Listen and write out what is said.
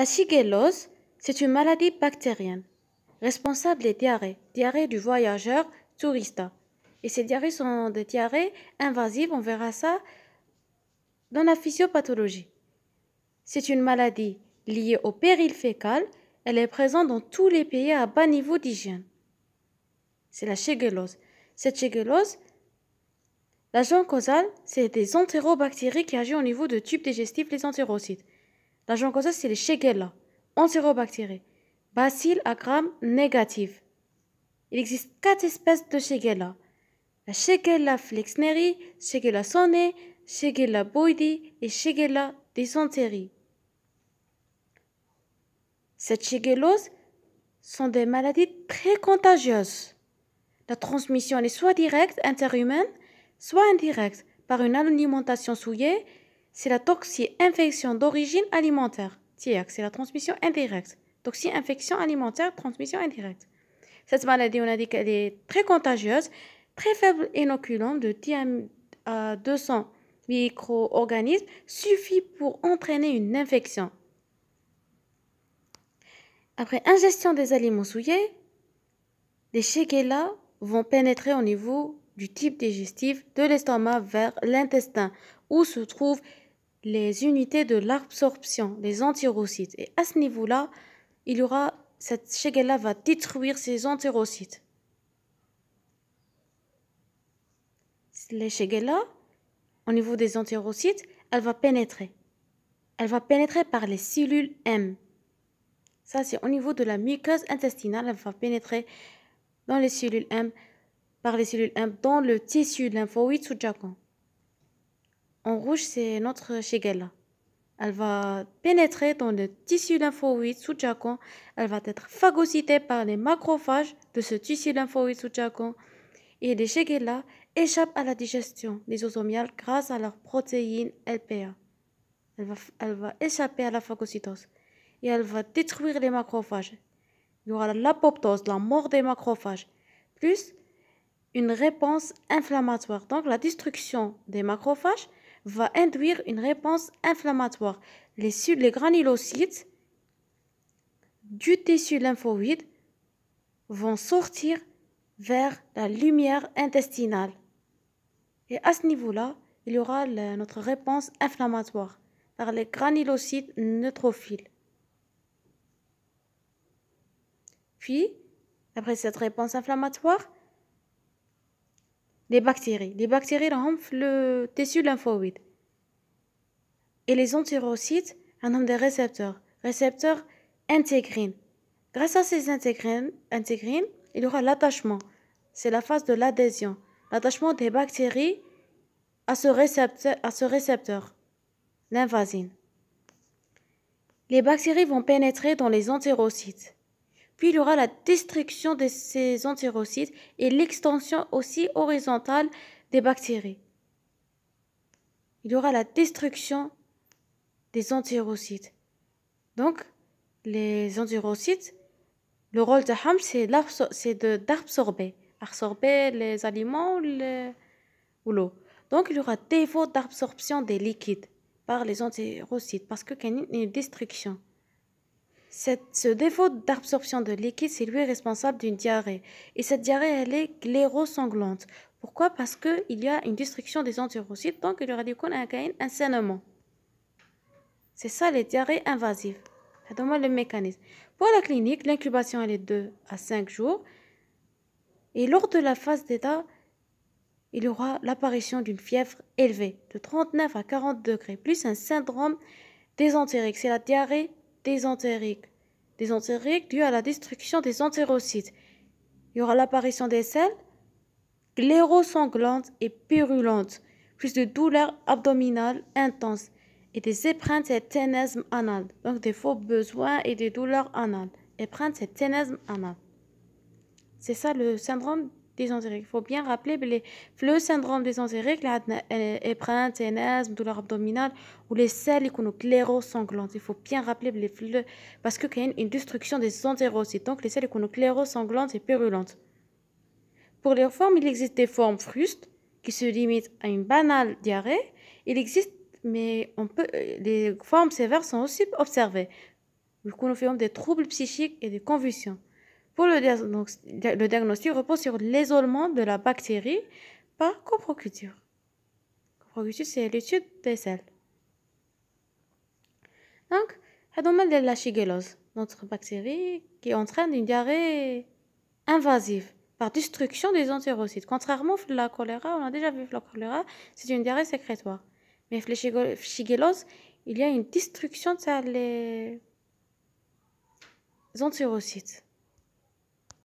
La shigellose, c'est une maladie bactérienne responsable des diarrhées, diarrhées du voyageur tourista. Et ces diarrhées sont des diarrhées invasives, on verra ça dans la physiopathologie. C'est une maladie liée au péril fécal, elle est présente dans tous les pays à bas niveau d'hygiène. C'est la shigellose. Cette shigellose, l'agent causal, c'est des entérobactéries qui agissent au niveau de tubes digestifs, les entérocytes. La causé, c'est les Shigella, enterobactéries. Bacille à gramme négatif. Il existe quatre espèces de Shigella. La Shigella flexneri, Shigella sonne, Shigella boidi et Shigella dysenterie. Cette shigellose sont des maladies très contagieuses. La transmission est soit directe, interhumaine, soit indirecte, par une alimentation souillée, c'est la toxie infection d'origine alimentaire. c'est la transmission indirecte. toxie infection alimentaire, transmission indirecte. Cette maladie, on a dit qu'elle est très contagieuse, très faible inoculant de 200 micro-organismes suffit pour entraîner une infection. Après ingestion des aliments souillés, les shigella vont pénétrer au niveau du type digestif de l'estomac vers l'intestin où se trouvent les unités de l'absorption, des entérocytes. Et à ce niveau-là, il y aura cette Shigella va détruire ces entérocytes. Les Shigella, au niveau des entérocytes, elle va pénétrer. Elle va pénétrer par les cellules M. Ça, c'est au niveau de la muqueuse intestinale. Elle va pénétrer dans les cellules M, par les cellules M, dans le tissu lymphoïde sous-jacent. En rouge, c'est notre Shigella. Elle va pénétrer dans le tissu lymphoïde sous-jacent. Elle va être phagocytée par les macrophages de ce tissu lymphoïde sous-jacent. Et les Shigella échappent à la digestion des osomiales grâce à leur protéine LPA. Elle va, elle va échapper à la phagocytose et elle va détruire les macrophages. Il y aura l'apoptose, la mort des macrophages, plus une réponse inflammatoire. Donc la destruction des macrophages va induire une réponse inflammatoire. Les, les granulocytes du tissu lymphoïde vont sortir vers la lumière intestinale. Et à ce niveau-là, il y aura notre réponse inflammatoire par les granulocytes neutrophiles. Puis, après cette réponse inflammatoire, les bactéries les bactéries راهم le tissu lymphoïde et les entérocytes ont des récepteurs récepteurs intégrines grâce à ces intégrines intégrines il y aura l'attachement c'est la phase de l'adhésion l'attachement des bactéries à ce récepteur à ce récepteur l'invasine les bactéries vont pénétrer dans les entérocytes puis il y aura la destruction de ces entérocytes et l'extension aussi horizontale des bactéries. Il y aura la destruction des entérocytes. Donc, les entérocytes, le rôle de Ham, c'est d'absorber. Absorber les aliments ou l'eau. Donc, il y aura défaut d'absorption des liquides par les entérocytes parce que qu'il y a une destruction ce défaut d'absorption de liquide, c'est lui responsable d'une diarrhée. Et cette diarrhée, elle est glérosanglante. Pourquoi Parce qu'il y a une destruction des entérocytes, donc il y aura du coup un gain C'est ça les diarrhées invasives. Raconte-moi le mécanisme. Pour la clinique, l'incubation elle est de 2 à 5 jours. Et lors de la phase d'état, il y aura l'apparition d'une fièvre élevée de 39 à 40 degrés, plus un syndrome désentérique. C'est la diarrhée des entériques. dues à la destruction des entérocytes. Il y aura l'apparition des selles glérosanglantes et purulentes, plus de douleurs abdominales intenses et des épreintes et ténèsmes anales, donc des faux besoins et des douleurs anales. Épreintes et ténèsmes anales. C'est ça le syndrome il faut bien rappeler ben, que le syndrome des l'épreinte, épreinte, ténèse, douleur abdominale ou les selles clairo-sanglantes. Il faut bien rappeler ben, les parce qu'il y a une destruction des Donc les selles clairo-sanglantes et purulentes. Pour les formes, il existe des formes frustes qui se limitent à une banale diarrhée. Il existe, mais on peut, euh, les formes sévères sont aussi observées. Nous connaissons des troubles psychiques et des convulsions. Pour le, diagnostic, le diagnostic repose sur l'isolement de la bactérie par coproculture. Coproculture, c'est l'étude des selles. Donc, de la shigellose, notre bactérie qui entraîne une diarrhée invasive par destruction des entérocytes. Contrairement à la choléra, on a déjà vu la choléra, c'est une diarrhée sécrétoire. Mais la shigellose, il y a une destruction de les entérocytes.